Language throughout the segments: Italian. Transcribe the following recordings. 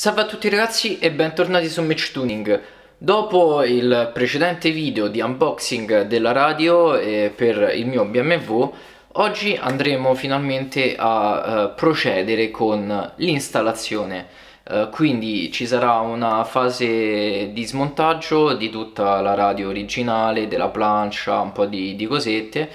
Salve a tutti ragazzi e bentornati su Match Tuning. Dopo il precedente video di unboxing della radio eh, per il mio BMW, oggi andremo finalmente a eh, procedere con l'installazione. Eh, quindi ci sarà una fase di smontaggio di tutta la radio originale, della plancia, un po' di, di cosette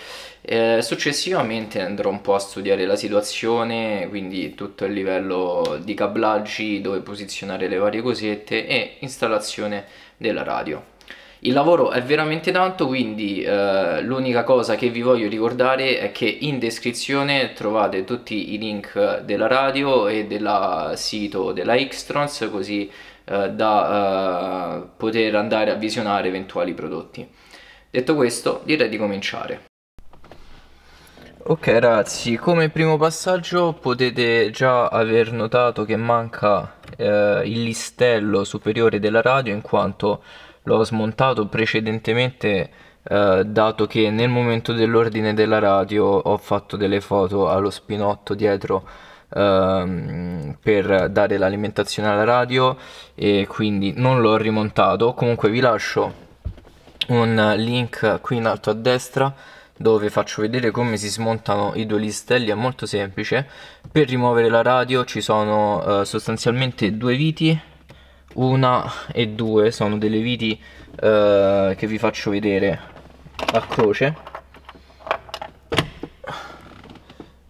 eh, successivamente andrò un po' a studiare la situazione, quindi tutto il livello di cablaggi, dove posizionare le varie cosette e installazione della radio. Il lavoro è veramente tanto, quindi eh, l'unica cosa che vi voglio ricordare è che in descrizione trovate tutti i link della radio e del sito della Xtrons così eh, da eh, poter andare a visionare eventuali prodotti. Detto questo, direi di cominciare. Ok ragazzi, come primo passaggio potete già aver notato che manca eh, il listello superiore della radio in quanto l'ho smontato precedentemente eh, dato che nel momento dell'ordine della radio ho fatto delle foto allo spinotto dietro ehm, per dare l'alimentazione alla radio e quindi non l'ho rimontato comunque vi lascio un link qui in alto a destra dove faccio vedere come si smontano i due listelli è molto semplice per rimuovere la radio ci sono eh, sostanzialmente due viti una e due sono delle viti eh, che vi faccio vedere a croce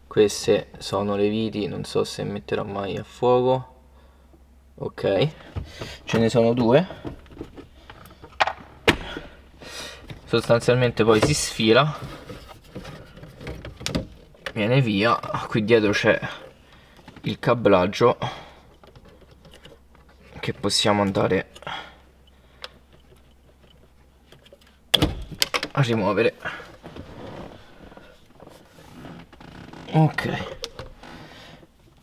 queste sono le viti non so se metterò mai a fuoco ok ce ne sono due sostanzialmente poi si sfila viene via qui dietro c'è il cablaggio che possiamo andare a rimuovere ok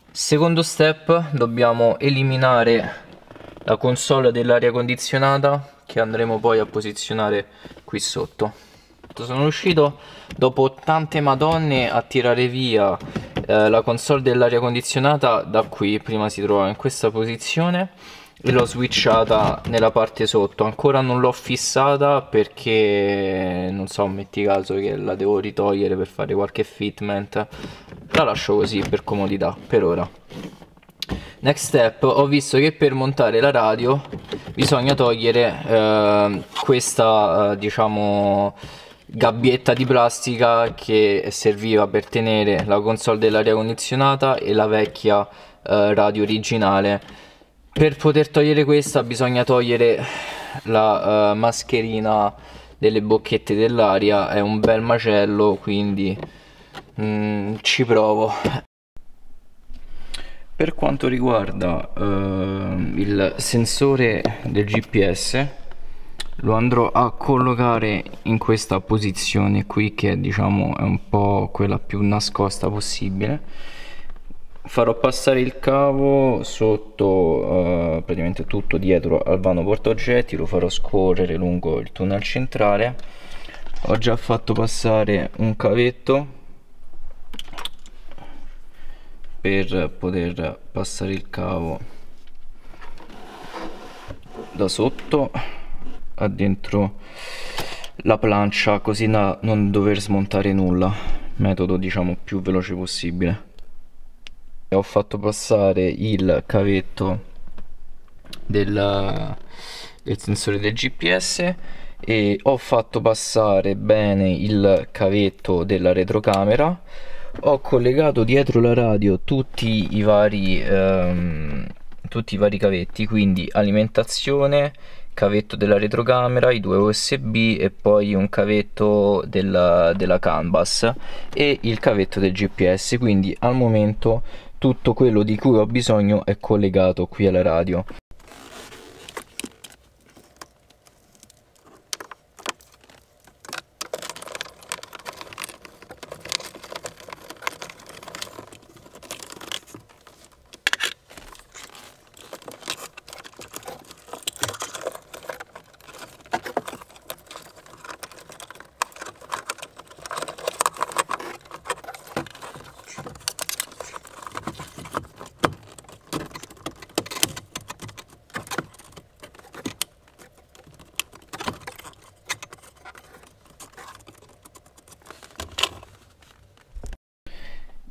secondo step dobbiamo eliminare la console dell'aria condizionata che andremo poi a posizionare qui sotto sono riuscito dopo tante madonne a tirare via eh, la console dell'aria condizionata da qui prima si trovava in questa posizione e l'ho switchata nella parte sotto ancora non l'ho fissata perché non so metti caso che la devo ritogliere per fare qualche fitment la lascio così per comodità per ora next step ho visto che per montare la radio bisogna togliere eh, questa eh, diciamo gabbietta di plastica che serviva per tenere la console dell'aria condizionata e la vecchia eh, radio originale per poter togliere questa bisogna togliere la eh, mascherina delle bocchette dell'aria è un bel macello quindi Mm, ci provo per quanto riguarda eh, il sensore del GPS lo andrò a collocare in questa posizione qui che diciamo è un po' quella più nascosta possibile farò passare il cavo sotto eh, praticamente tutto dietro al vano portaoggetti lo farò scorrere lungo il tunnel centrale ho già fatto passare un cavetto per poter passare il cavo da sotto a dentro la plancia così da non dover smontare nulla metodo diciamo più veloce possibile e ho fatto passare il cavetto del, del sensore del gps e ho fatto passare bene il cavetto della retrocamera ho collegato dietro la radio tutti i vari ehm, tutti i vari cavetti quindi alimentazione cavetto della retrocamera, i due USB e poi un cavetto della, della, canvas e il cavetto del GPS, quindi al momento tutto quello di cui ho bisogno è collegato qui alla radio.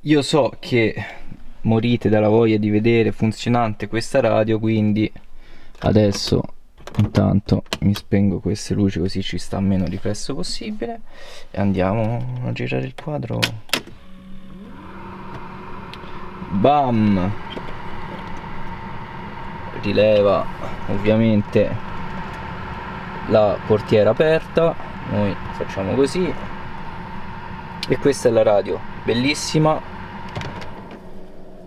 io so che morite dalla voglia di vedere funzionante questa radio quindi adesso intanto mi spengo queste luci così ci sta meno riflesso possibile e andiamo a girare il quadro bam rileva ovviamente la portiera aperta noi facciamo così e questa è la radio bellissima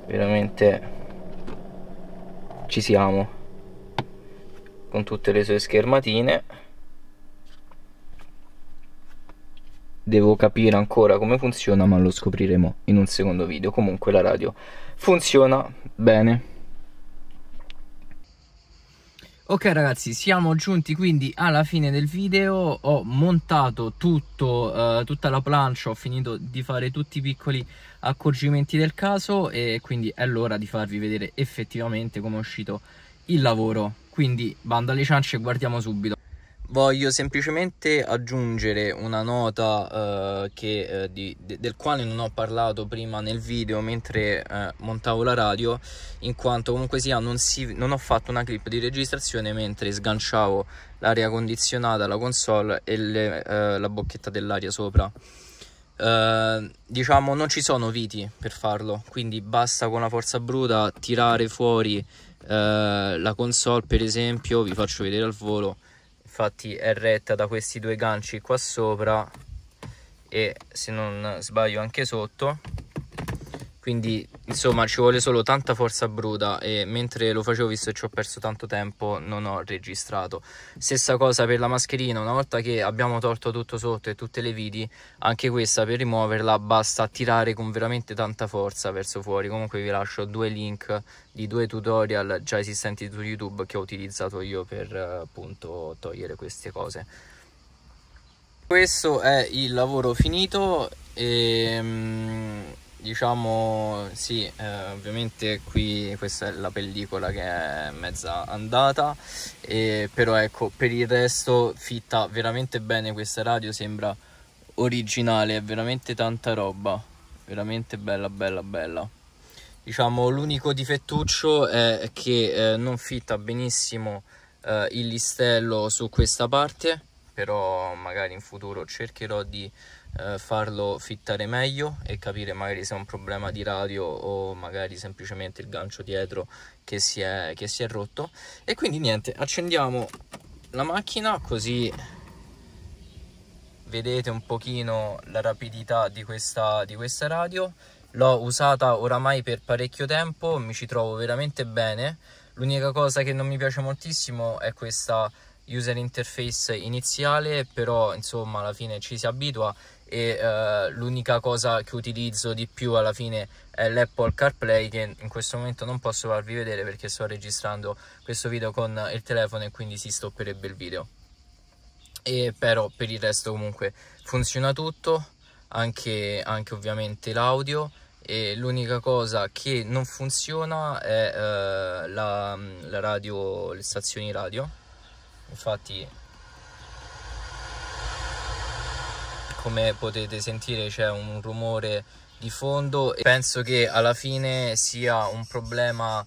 veramente ci siamo con tutte le sue schermatine devo capire ancora come funziona ma lo scopriremo in un secondo video comunque la radio funziona bene Ok ragazzi siamo giunti quindi alla fine del video ho montato tutto, eh, tutta la plancia ho finito di fare tutti i piccoli accorgimenti del caso e quindi è l'ora di farvi vedere effettivamente come è uscito il lavoro quindi banda alle ciance e guardiamo subito Voglio semplicemente aggiungere una nota eh, che, eh, di, de, del quale non ho parlato prima nel video mentre eh, montavo la radio, in quanto comunque sia non, si, non ho fatto una clip di registrazione mentre sganciavo l'aria condizionata, la console e le, eh, la bocchetta dell'aria sopra. Eh, diciamo non ci sono viti per farlo, quindi basta con la forza bruta tirare fuori eh, la console per esempio, vi faccio vedere al volo infatti è retta da questi due ganci qua sopra e se non sbaglio anche sotto quindi insomma ci vuole solo tanta forza bruta e mentre lo facevo visto che ci ho perso tanto tempo non ho registrato stessa cosa per la mascherina una volta che abbiamo tolto tutto sotto e tutte le viti anche questa per rimuoverla basta tirare con veramente tanta forza verso fuori comunque vi lascio due link di due tutorial già esistenti su youtube che ho utilizzato io per eh, appunto togliere queste cose questo è il lavoro finito e ehm, diciamo sì eh, ovviamente qui questa è la pellicola che è mezza andata e, però ecco per il resto fitta veramente bene questa radio sembra originale è veramente tanta roba veramente bella bella bella diciamo l'unico difettuccio è che eh, non fitta benissimo eh, il listello su questa parte però magari in futuro cercherò di eh, farlo fittare meglio e capire magari se è un problema di radio o magari semplicemente il gancio dietro che si è, che si è rotto e quindi niente accendiamo la macchina così vedete un pochino la rapidità di questa, di questa radio l'ho usata oramai per parecchio tempo mi ci trovo veramente bene l'unica cosa che non mi piace moltissimo è questa user interface iniziale però insomma alla fine ci si abitua e uh, l'unica cosa che utilizzo di più alla fine è l'Apple CarPlay che in questo momento non posso farvi vedere perché sto registrando questo video con il telefono e quindi si stopperebbe il video e però per il resto comunque funziona tutto anche, anche ovviamente l'audio e l'unica cosa che non funziona è uh, la, la radio, le stazioni radio infatti come potete sentire c'è un rumore di fondo e penso che alla fine sia un problema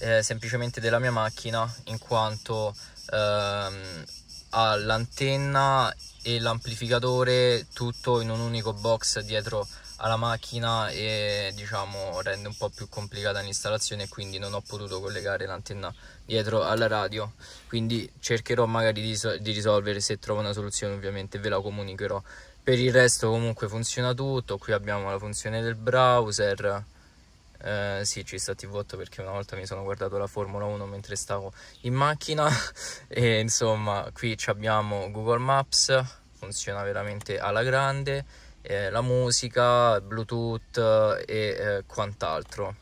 eh, semplicemente della mia macchina in quanto ehm, ha l'antenna e l'amplificatore tutto in un unico box dietro alla macchina e diciamo rende un po' più complicata l'installazione quindi non ho potuto collegare l'antenna dietro alla radio quindi cercherò magari di, di, risolvere se trovo una soluzione ovviamente ve la comunicherò per il resto comunque funziona tutto qui abbiamo la funzione del browser eh, sì ci sta tv8 perché una volta mi sono guardato la Formula 1 mentre stavo in macchina e insomma qui abbiamo Google Maps funziona veramente alla grande eh, la musica, Bluetooth eh, e eh, quant'altro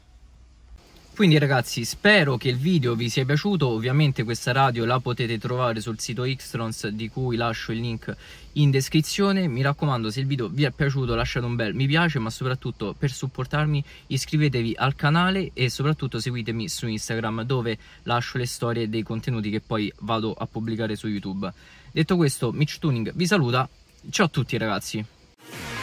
quindi ragazzi spero che il video vi sia piaciuto, ovviamente questa radio la potete trovare sul sito Xtrons di cui lascio il link in descrizione, mi raccomando se il video vi è piaciuto lasciate un bel mi piace ma soprattutto per supportarmi iscrivetevi al canale e soprattutto seguitemi su Instagram dove lascio le storie dei contenuti che poi vado a pubblicare su YouTube. Detto questo Mitch Tuning vi saluta, ciao a tutti ragazzi!